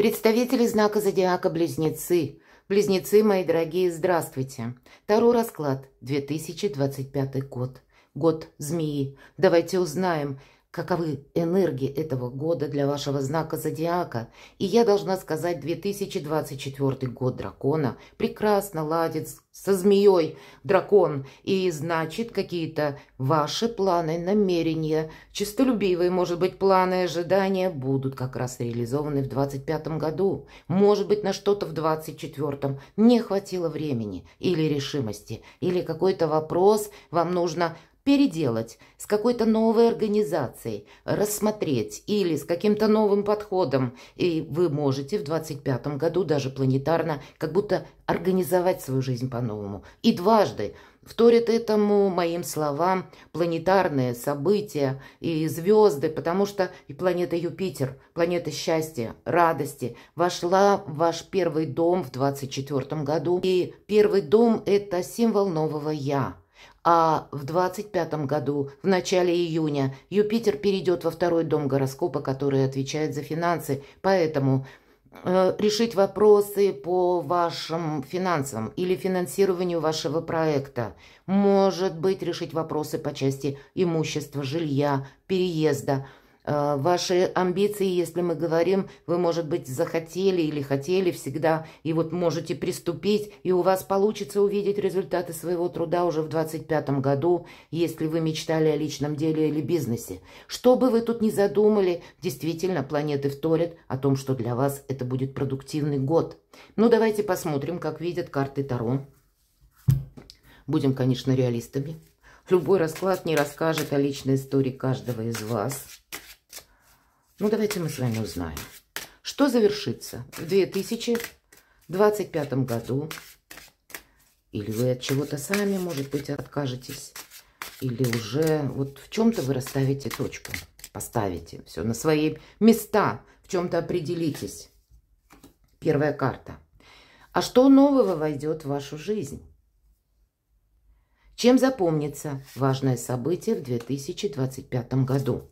Представители знака зодиака Близнецы. Близнецы, мои дорогие, здравствуйте. Таро расклад 2025 год. Год змеи. Давайте узнаем, Каковы энергии этого года для вашего знака зодиака? И я должна сказать, 2024 год дракона прекрасно ладит со змеей дракон. И значит, какие-то ваши планы, намерения, чистолюбивые, может быть, планы, ожидания будут как раз реализованы в 2025 году. Может быть, на что-то в 2024 не хватило времени или решимости, или какой-то вопрос вам нужно переделать с какой-то новой организацией, рассмотреть или с каким-то новым подходом. И вы можете в 25 году даже планетарно как будто организовать свою жизнь по-новому. И дважды вторят этому моим словам планетарные события и звезды, потому что и планета Юпитер, планета счастья, радости вошла в ваш первый дом в 24 году. И первый дом – это символ нового «я». А в 25 году, в начале июня, Юпитер перейдет во второй дом гороскопа, который отвечает за финансы. Поэтому э, решить вопросы по вашим финансам или финансированию вашего проекта. Может быть, решить вопросы по части имущества, жилья, переезда – Э, ваши амбиции, если мы говорим, вы, может быть, захотели или хотели всегда, и вот можете приступить, и у вас получится увидеть результаты своего труда уже в 25 году, если вы мечтали о личном деле или бизнесе. Что бы вы тут ни задумали, действительно, планеты вторят о том, что для вас это будет продуктивный год. Ну, давайте посмотрим, как видят карты Таро. Будем, конечно, реалистами. Любой расклад не расскажет о личной истории каждого из вас. Ну, давайте мы с вами узнаем, что завершится в 2025 году. Или вы от чего-то сами, может быть, откажетесь. Или уже вот в чем-то вы расставите точку, поставите все на свои места, в чем-то определитесь. Первая карта. А что нового войдет в вашу жизнь? Чем запомнится важное событие в 2025 году?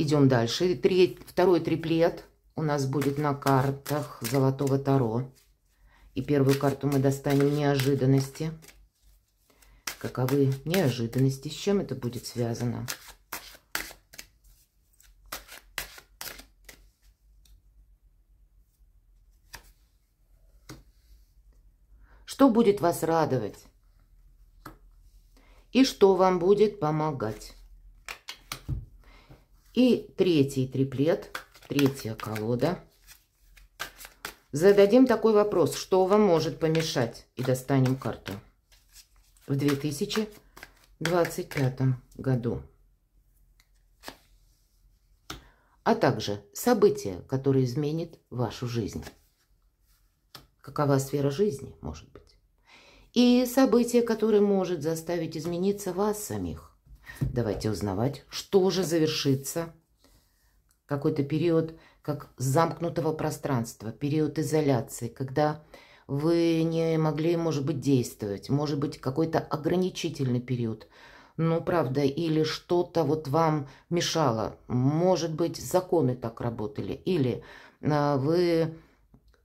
Идем дальше. Три, второй триплет у нас будет на картах Золотого Таро. И первую карту мы достанем неожиданности. Каковы неожиданности? С чем это будет связано? Что будет вас радовать? И что вам будет помогать? И третий триплет, третья колода. Зададим такой вопрос, что вам может помешать? И достанем карту. В 2025 году. А также события, которые изменят вашу жизнь. Какова сфера жизни, может быть? И события, которые может заставить измениться вас самих. Давайте узнавать, что же завершится. Какой-то период как замкнутого пространства, период изоляции, когда вы не могли, может быть, действовать, может быть, какой-то ограничительный период. Ну, правда, или что-то вот вам мешало. Может быть, законы так работали, или а, вы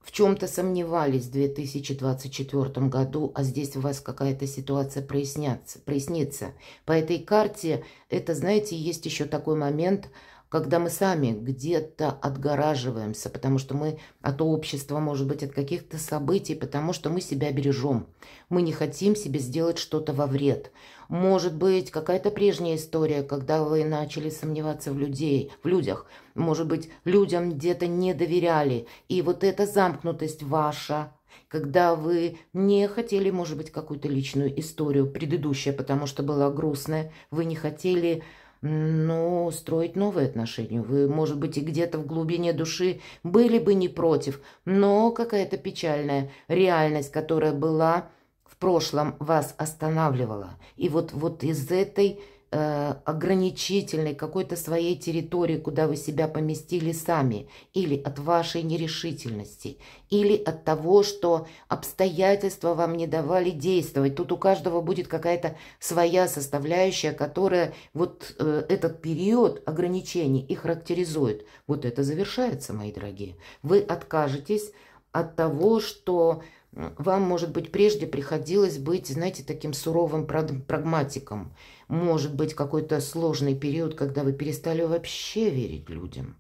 в чем-то сомневались в 2024 году, а здесь у вас какая-то ситуация прояснится. По этой карте это, знаете, есть еще такой момент – когда мы сами где-то отгораживаемся, потому что мы от общества, может быть, от каких-то событий, потому что мы себя бережем. Мы не хотим себе сделать что-то во вред. Может быть, какая-то прежняя история, когда вы начали сомневаться в людей, в людях. Может быть, людям где-то не доверяли. И вот эта замкнутость ваша, когда вы не хотели, может быть, какую-то личную историю предыдущая, потому что была грустная, вы не хотели но строить новые отношения вы, может быть, и где-то в глубине души были бы не против, но какая-то печальная реальность, которая была в прошлом, вас останавливала. И вот, вот из этой Э, ограничительной какой-то своей территории, куда вы себя поместили сами, или от вашей нерешительности, или от того, что обстоятельства вам не давали действовать. Тут у каждого будет какая-то своя составляющая, которая вот э, этот период ограничений и характеризует. Вот это завершается, мои дорогие. Вы откажетесь от того, что вам, может быть, прежде приходилось быть, знаете, таким суровым прагматиком. Может быть, какой-то сложный период, когда вы перестали вообще верить людям.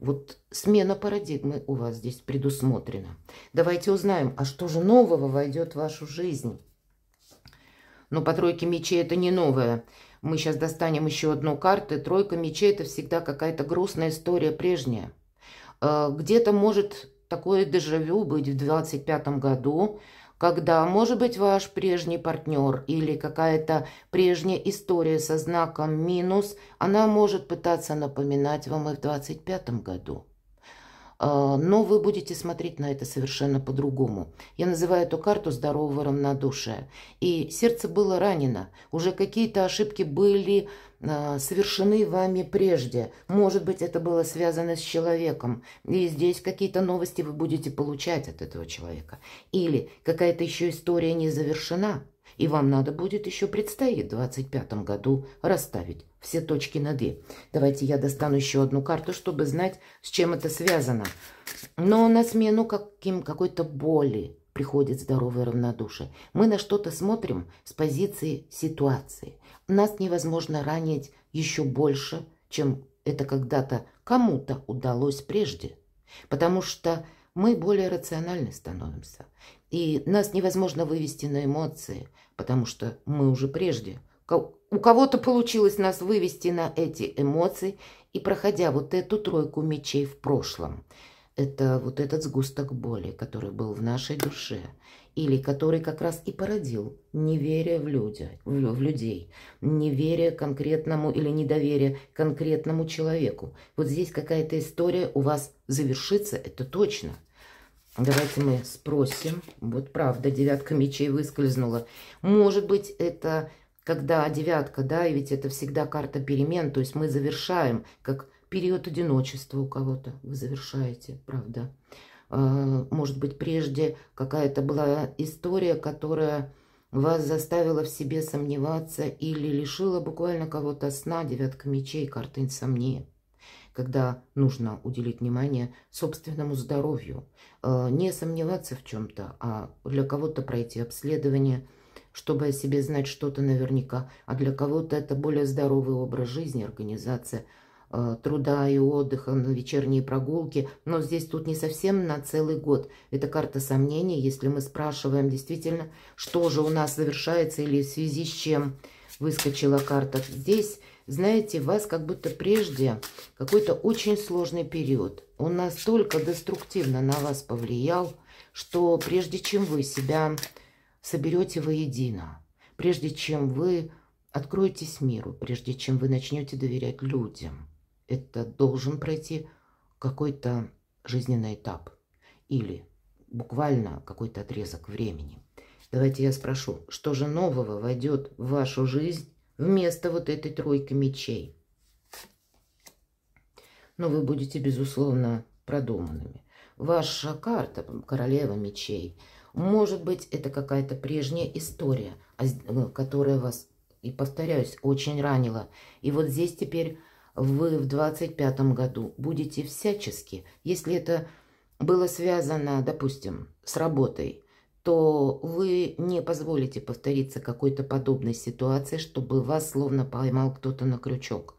Вот смена парадигмы у вас здесь предусмотрена. Давайте узнаем, а что же нового войдет в вашу жизнь? Но по тройке мечей это не новое. Мы сейчас достанем еще одну карту. Тройка мечей – это всегда какая-то грустная история прежняя. Э, где-то может Такое дежавю быть в 25 году, когда, может быть, ваш прежний партнер или какая-то прежняя история со знаком минус, она может пытаться напоминать вам и в 25 году. А, но вы будете смотреть на это совершенно по-другому. Я называю эту карту здорового равнодушия. И сердце было ранено, уже какие-то ошибки были а, совершены вами прежде. Может быть, это было связано с человеком. И здесь какие-то новости вы будете получать от этого человека. Или какая-то еще история не завершена, и вам надо будет еще предстоит в 25 году расставить все точки над «и». Давайте я достану еще одну карту, чтобы знать, с чем это связано. Но на смену каким, какой-то боли приходит здоровое равнодушие. Мы на что-то смотрим с позиции ситуации. Нас невозможно ранить еще больше, чем это когда-то кому-то удалось прежде. Потому что мы более рациональны становимся. И нас невозможно вывести на эмоции, потому что мы уже прежде у кого-то получилось нас вывести на эти эмоции и проходя вот эту тройку мечей в прошлом. Это вот этот сгусток боли, который был в нашей душе, или который как раз и породил неверие в, люди, в, в людей, неверие конкретному или недоверие конкретному человеку. Вот здесь какая-то история у вас завершится, это точно. Давайте мы спросим. Вот правда, девятка мечей выскользнула. Может быть, это когда девятка, да, и ведь это всегда карта перемен, то есть мы завершаем, как период одиночества у кого-то вы завершаете, правда. А, может быть, прежде какая-то была история, которая вас заставила в себе сомневаться или лишила буквально кого-то сна, девятка мечей, карта инсомния когда нужно уделить внимание собственному здоровью, а, не сомневаться в чем-то, а для кого-то пройти обследование – чтобы о себе знать что-то наверняка, а для кого-то это более здоровый образ жизни, организация э, труда и отдыха, на вечерние прогулки, но здесь тут не совсем на целый год. Это карта сомнений, если мы спрашиваем действительно, что же у нас завершается или в связи с чем выскочила карта. Здесь, знаете, вас как будто прежде какой-то очень сложный период. Он настолько деструктивно на вас повлиял, что прежде чем вы себя соберете воедино, прежде чем вы откроетесь миру, прежде чем вы начнете доверять людям. Это должен пройти какой-то жизненный этап или буквально какой-то отрезок времени. Давайте я спрошу, что же нового войдет в вашу жизнь вместо вот этой тройки мечей? Но ну, вы будете, безусловно, продуманными. Ваша карта, королева мечей – может быть, это какая-то прежняя история, а ну, которая вас, и повторяюсь, очень ранила. И вот здесь теперь вы в 25 году будете всячески, если это было связано, допустим, с работой, то вы не позволите повториться какой-то подобной ситуации, чтобы вас словно поймал кто-то на крючок.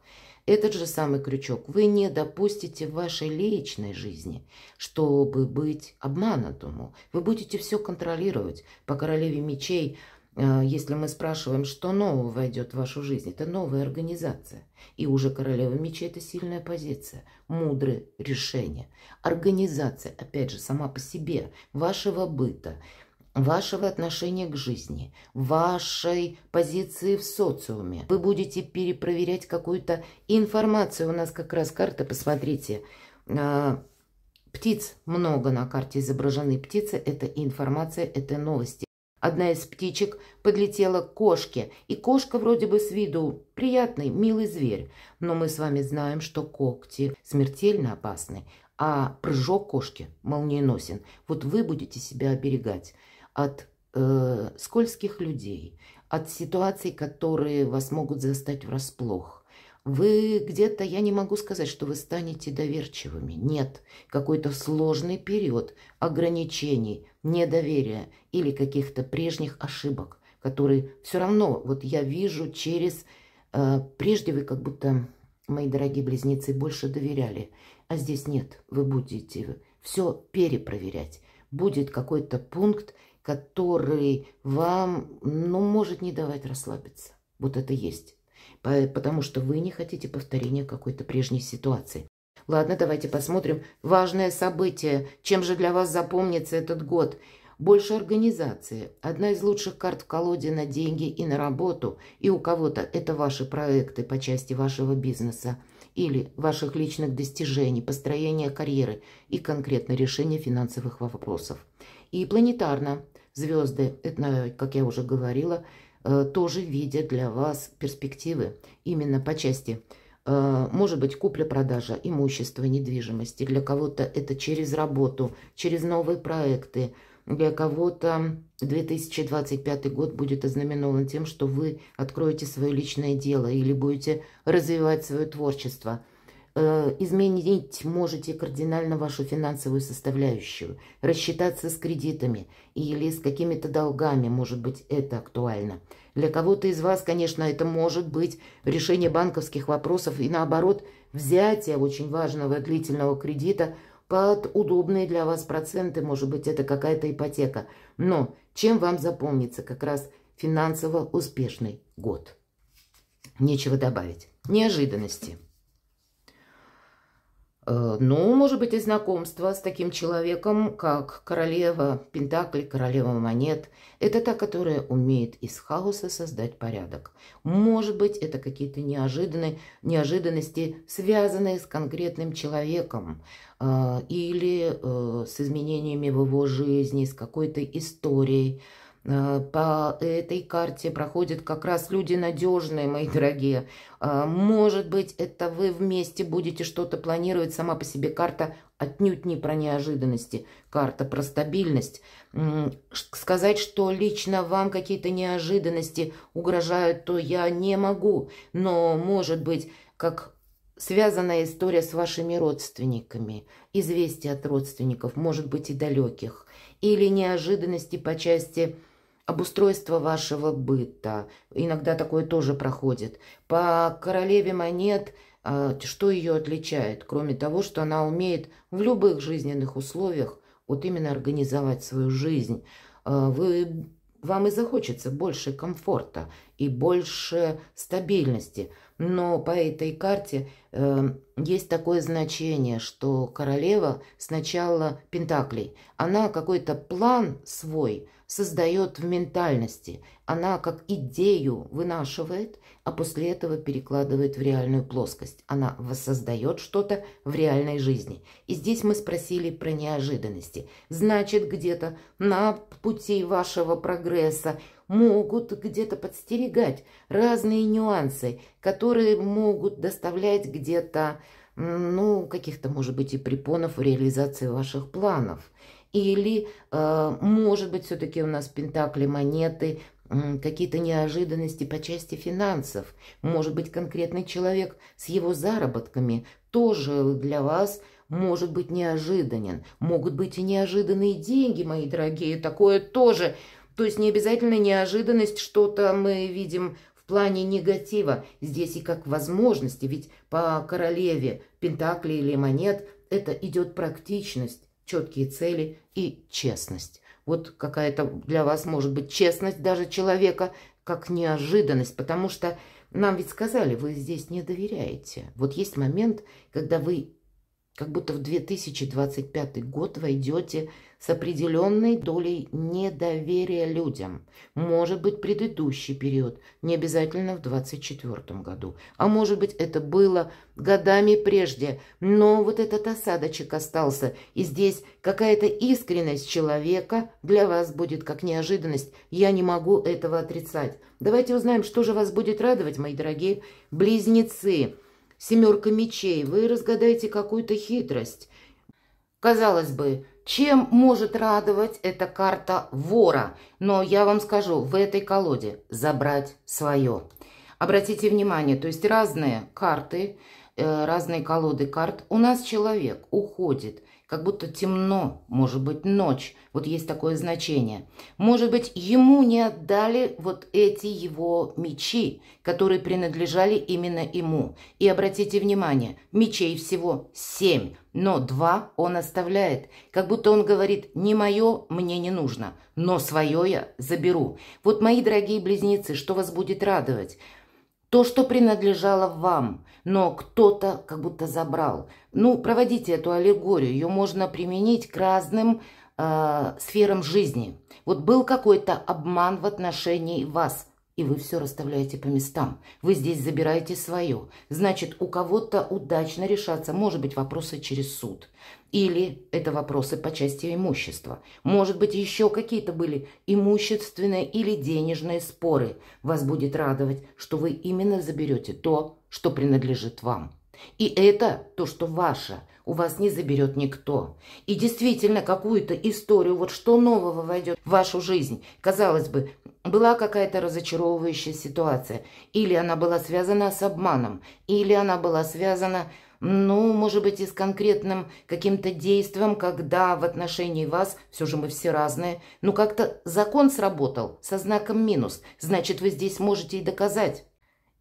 Этот же самый крючок вы не допустите в вашей личной жизни, чтобы быть обманутому. Вы будете все контролировать. По королеве мечей, э, если мы спрашиваем, что нового войдет в вашу жизнь, это новая организация. И уже королева мечей – это сильная позиция, мудрые решения. Организация, опять же, сама по себе, вашего быта – вашего отношения к жизни, вашей позиции в социуме. Вы будете перепроверять какую-то информацию. У нас как раз карта, посмотрите, а, птиц много на карте изображены. Птицы – это информация, это новости. Одна из птичек подлетела к кошке, и кошка вроде бы с виду приятный, милый зверь. Но мы с вами знаем, что когти смертельно опасны, а прыжок кошки молниеносен. Вот вы будете себя оберегать от э, скользких людей, от ситуаций, которые вас могут застать врасплох. Вы где-то, я не могу сказать, что вы станете доверчивыми. Нет, какой-то сложный период ограничений, недоверия или каких-то прежних ошибок, которые все равно, вот я вижу через... Э, прежде вы как будто, мои дорогие близнецы, больше доверяли, а здесь нет, вы будете все перепроверять. Будет какой-то пункт, который вам, ну, может не давать расслабиться. Вот это есть. Потому что вы не хотите повторения какой-то прежней ситуации. Ладно, давайте посмотрим. Важное событие. Чем же для вас запомнится этот год? Больше организации. Одна из лучших карт в колоде на деньги и на работу. И у кого-то это ваши проекты по части вашего бизнеса или ваших личных достижений, построения карьеры и конкретно решения финансовых вопросов. И планетарно звезды, это, как я уже говорила, э, тоже видят для вас перспективы именно по части э, может быть купля-продажа имущества, недвижимости. Для кого-то это через работу, через новые проекты. Для кого-то 2025 год будет ознаменован тем, что вы откроете свое личное дело или будете развивать свое творчество. Э, изменить можете кардинально вашу финансовую составляющую, рассчитаться с кредитами или с какими-то долгами, может быть, это актуально. Для кого-то из вас, конечно, это может быть решение банковских вопросов и, наоборот, взятие очень важного длительного кредита под удобные для вас проценты, может быть, это какая-то ипотека. Но чем вам запомнится как раз финансово успешный год? Нечего добавить. Неожиданности. Э, ну, может быть, и знакомство с таким человеком, как королева Пентакли, королева монет. Это та, которая умеет из хаоса создать порядок. Может быть, это какие-то неожиданные, неожиданности, связанные с конкретным человеком э, или э, с изменениями в его жизни, с какой-то историей. Э, по этой карте проходят как раз люди надежные, мои дорогие. Э, может быть, это вы вместе будете что-то планировать. Сама по себе карта отнюдь не про неожиданности. Карта про стабильность. Сказать, что лично вам какие-то неожиданности угрожают, то я не могу. Но, может быть, как связанная история с вашими родственниками, известия от родственников, может быть, и далеких, или неожиданности по части обустройство вашего быта. Иногда такое тоже проходит. По королеве монет, а, что ее отличает, кроме того, что она умеет в любых жизненных условиях вот именно организовать свою жизнь. А, вы, вам и захочется больше комфорта и больше стабильности. Но по этой карте э, есть такое значение, что королева сначала Пентаклей, она какой-то план свой – создает в ментальности, она как идею вынашивает, а после этого перекладывает в реальную плоскость. Она воссоздает что-то в реальной жизни. И здесь мы спросили про неожиданности. Значит, где-то на пути вашего прогресса могут где-то подстерегать разные нюансы, которые могут доставлять где-то, ну, каких-то, может быть, и препонов в реализации ваших планов – или, э, может быть, все-таки у нас пентакли, монеты, какие-то неожиданности по части финансов. Может быть, конкретный человек с его заработками тоже для вас может быть неожиданен. Могут быть и неожиданные деньги, мои дорогие, такое тоже. То есть не обязательно неожиданность, что-то мы видим в плане негатива. Здесь и как возможности, ведь по королеве Пентакли или монет это идет практичность четкие цели и честность. Вот какая-то для вас может быть честность даже человека, как неожиданность, потому что нам ведь сказали, вы здесь не доверяете. Вот есть момент, когда вы как будто в 2025 год войдете с определенной долей недоверия людям. Может быть, предыдущий период, не обязательно в 2024 году. А может быть, это было годами прежде, но вот этот осадочек остался. И здесь какая-то искренность человека для вас будет как неожиданность. Я не могу этого отрицать. Давайте узнаем, что же вас будет радовать, мои дорогие близнецы семерка мечей, вы разгадаете какую-то хитрость. Казалось бы, чем может радовать эта карта вора? Но я вам скажу, в этой колоде забрать свое. Обратите внимание, то есть разные карты, э, разные колоды карт. У нас человек уходит как будто темно, может быть, ночь. Вот есть такое значение. Может быть, ему не отдали вот эти его мечи, которые принадлежали именно ему. И обратите внимание, мечей всего семь, но два он оставляет. Как будто он говорит, не мое мне не нужно, но свое я заберу. Вот, мои дорогие близнецы, что вас будет радовать? То, что принадлежало вам – но кто-то как будто забрал. Ну, проводите эту аллегорию, ее можно применить к разным э, сферам жизни. Вот был какой-то обман в отношении вас, и вы все расставляете по местам. Вы здесь забираете свое. Значит, у кого-то удачно решаться, может быть, вопросы через суд. Или это вопросы по части имущества. Может быть, еще какие-то были имущественные или денежные споры. Вас будет радовать, что вы именно заберете то, что принадлежит вам. И это то, что ваше, у вас не заберет никто. И действительно, какую-то историю, вот что нового войдет в вашу жизнь. Казалось бы, была какая-то разочаровывающая ситуация, или она была связана с обманом, или она была связана, ну, может быть, и с конкретным каким-то действием, когда в отношении вас, все же мы все разные, ну, как-то закон сработал со знаком минус, значит, вы здесь можете и доказать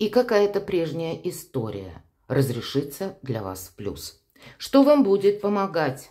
и какая-то прежняя история разрешится для вас в плюс. Что вам будет помогать?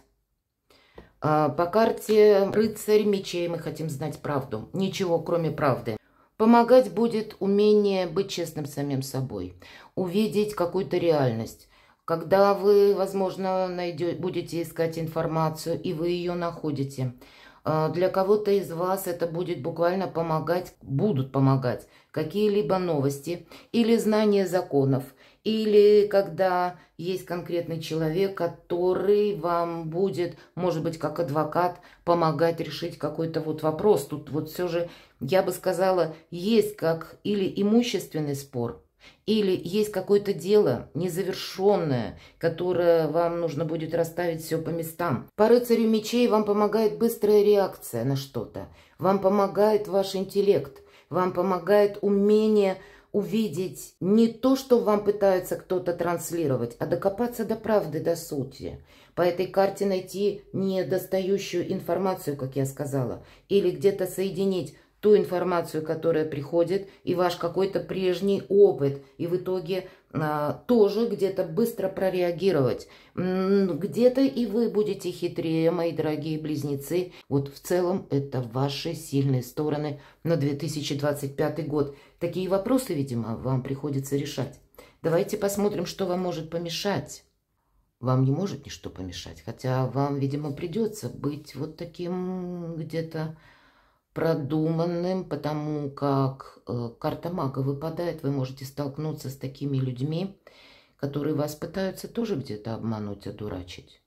А, по карте «Рыцарь мечей» мы хотим знать правду. Ничего, кроме правды. Помогать будет умение быть честным самим собой, увидеть какую-то реальность. Когда вы, возможно, найдете, будете искать информацию, и вы ее находите – а, для кого-то из вас это будет буквально помогать, будут помогать какие-либо новости или знания законов, или когда есть конкретный человек, который вам будет, может быть, как адвокат, помогать решить какой-то вот вопрос. Тут вот все же, я бы сказала, есть как или имущественный спор – или есть какое-то дело незавершенное, которое вам нужно будет расставить все по местам. По рыцарю мечей вам помогает быстрая реакция на что-то. Вам помогает ваш интеллект. Вам помогает умение увидеть не то, что вам пытается кто-то транслировать, а докопаться до правды, до сути. По этой карте найти недостающую информацию, как я сказала, или где-то соединить ту информацию, которая приходит, и ваш какой-то прежний опыт, и в итоге а, тоже где-то быстро прореагировать. Где-то и вы будете хитрее, мои дорогие близнецы. Вот в целом это ваши сильные стороны на 2025 год. Такие вопросы, видимо, вам приходится решать. Давайте посмотрим, что вам может помешать. Вам не может ничто помешать, хотя вам, видимо, придется быть вот таким где-то продуманным, потому как э, карта мага выпадает, вы можете столкнуться с такими людьми, которые вас пытаются тоже где-то обмануть, одурачить.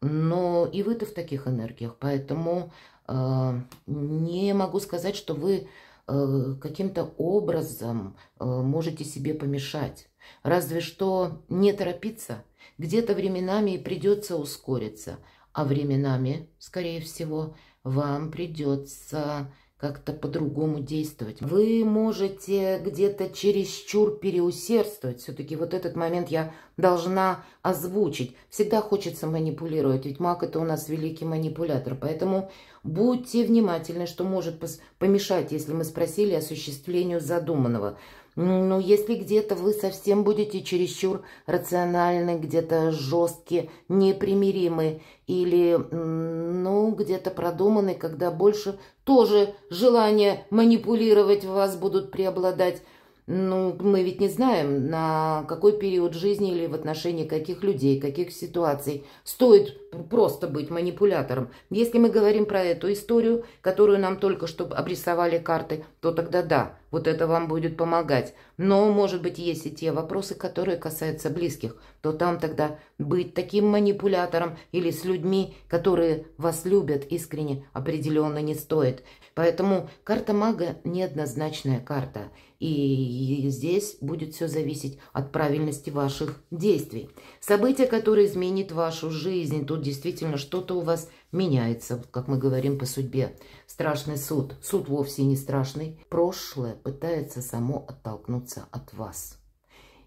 Но и вы-то в таких энергиях, поэтому э, не могу сказать, что вы э, каким-то образом э, можете себе помешать. Разве что не торопиться, где-то временами и придется ускориться, а временами, скорее всего, вам придется как-то по-другому действовать. Вы можете где-то чересчур переусердствовать. Все-таки вот этот момент я должна озвучить. Всегда хочется манипулировать, ведь маг это у нас великий манипулятор. Поэтому будьте внимательны, что может помешать, если мы спросили, осуществлению задуманного. Но ну, если где-то вы совсем будете чересчур рациональны, где-то жесткие, непримиримы или, ну, где-то продуманы, когда больше тоже желание манипулировать в вас будут преобладать, ну, мы ведь не знаем, на какой период жизни или в отношении каких людей, каких ситуаций стоит просто быть манипулятором. Если мы говорим про эту историю, которую нам только что обрисовали карты, то тогда да, вот это вам будет помогать. Но, может быть, есть и те вопросы, которые касаются близких, то там тогда быть таким манипулятором или с людьми, которые вас любят искренне, определенно не стоит. Поэтому карта мага неоднозначная карта. И здесь будет все зависеть от правильности ваших действий. События, которые изменит вашу жизнь, тут действительно что-то у вас меняется, как мы говорим по судьбе. Страшный суд. Суд вовсе не страшный. Прошлое пытается само оттолкнуться от вас.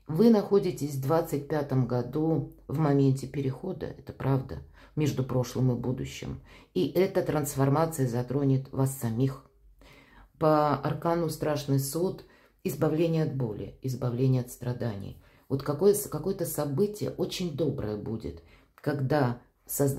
Вы находитесь в 25 году в моменте перехода, это правда, между прошлым и будущим. И эта трансформация затронет вас самих. По аркану «Страшный суд» избавление от боли, избавление от страданий. Вот какое-то какое событие очень доброе будет, когда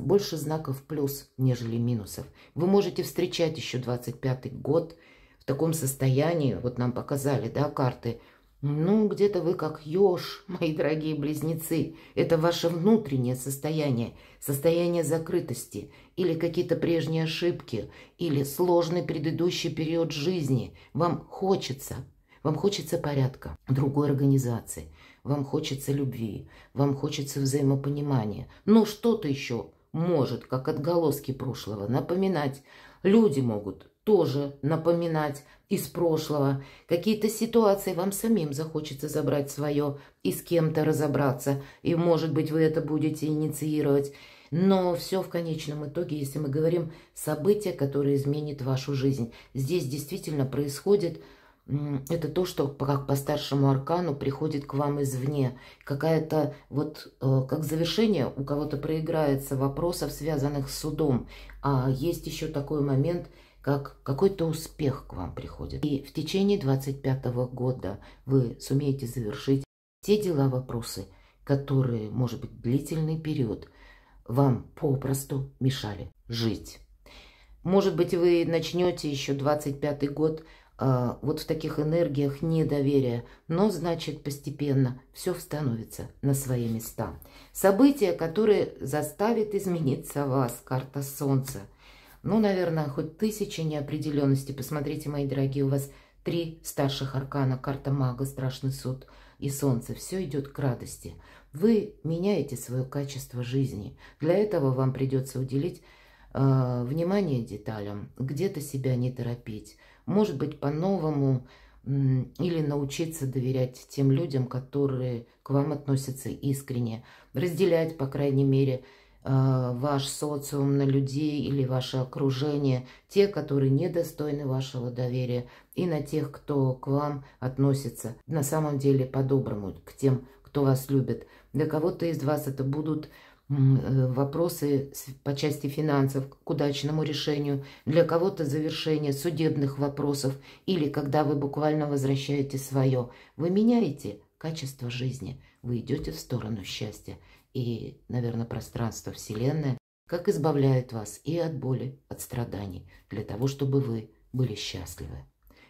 больше знаков плюс, нежели минусов. Вы можете встречать еще 25 год в таком состоянии, вот нам показали, да, карты, ну, где-то вы как еж, мои дорогие близнецы. Это ваше внутреннее состояние, состояние закрытости или какие-то прежние ошибки, или сложный предыдущий период жизни. Вам хочется, вам хочется порядка, другой организации, вам хочется любви, вам хочется взаимопонимания. Но что-то еще может, как отголоски прошлого, напоминать. Люди могут тоже напоминать из прошлого. Какие-то ситуации вам самим захочется забрать свое и с кем-то разобраться. И, может быть, вы это будете инициировать. Но все в конечном итоге, если мы говорим события, которые изменит вашу жизнь. Здесь действительно происходит это то, что как по старшему аркану приходит к вам извне. Какая-то вот э, как завершение у кого-то проиграется вопросов, связанных с судом. А есть еще такой момент, как какой-то успех к вам приходит. И в течение 25 года вы сумеете завершить те дела, вопросы, которые, может быть, длительный период вам попросту мешали жить. Может быть, вы начнете еще 25 год а, вот в таких энергиях недоверия, но, значит, постепенно все становится на свои места. События, которые заставят измениться вас, карта Солнца. Ну, наверное, хоть тысячи неопределенностей. Посмотрите, мои дорогие, у вас три старших аркана, карта мага, страшный суд и солнце. Все идет к радости. Вы меняете свое качество жизни. Для этого вам придется уделить э, внимание деталям, где-то себя не торопить, может быть, по-новому или научиться доверять тем людям, которые к вам относятся искренне, разделять, по крайней мере, э, ваш социум на людей или ваше окружение, те, которые недостойны вашего доверия, и на тех, кто к вам относится на самом деле по-доброму, к тем, кто вас любит. Для кого-то из вас это будут Э, вопросы по части финансов к удачному решению, для кого-то завершение судебных вопросов или когда вы буквально возвращаете свое. Вы меняете качество жизни, вы идете в сторону счастья. И, наверное, пространство Вселенная как избавляет вас и от боли, от страданий, для того, чтобы вы были счастливы.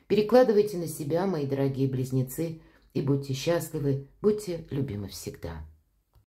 Перекладывайте на себя, мои дорогие близнецы, и будьте счастливы, будьте любимы всегда.